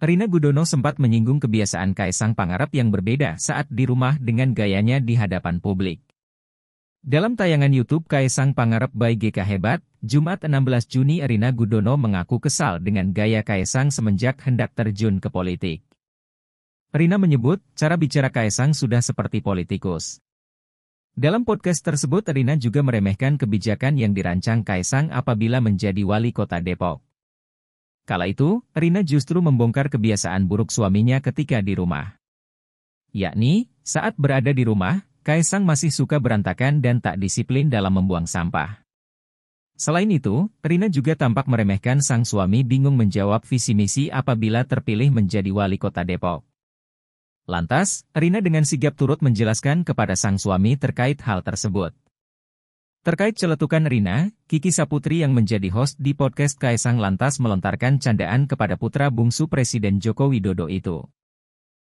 Rina Gudono sempat menyinggung kebiasaan Kaisang Pangarap yang berbeda saat di rumah dengan gayanya di hadapan publik. Dalam tayangan YouTube Kaisang Pangarap by GK Hebat, Jumat 16 Juni Rina Gudono mengaku kesal dengan gaya Kaisang semenjak hendak terjun ke politik. Rina menyebut, cara bicara Kaisang sudah seperti politikus. Dalam podcast tersebut Rina juga meremehkan kebijakan yang dirancang Kaisang apabila menjadi wali kota Depok. Kala itu, Rina justru membongkar kebiasaan buruk suaminya ketika di rumah. Yakni, saat berada di rumah, Kaisang masih suka berantakan dan tak disiplin dalam membuang sampah. Selain itu, Rina juga tampak meremehkan sang suami bingung menjawab visi misi apabila terpilih menjadi wali kota Depok. Lantas, Rina dengan sigap turut menjelaskan kepada sang suami terkait hal tersebut. Terkait celetukan Rina, Kiki Saputri yang menjadi host di podcast Kaisang lantas melontarkan candaan kepada putra bungsu Presiden Joko Widodo itu.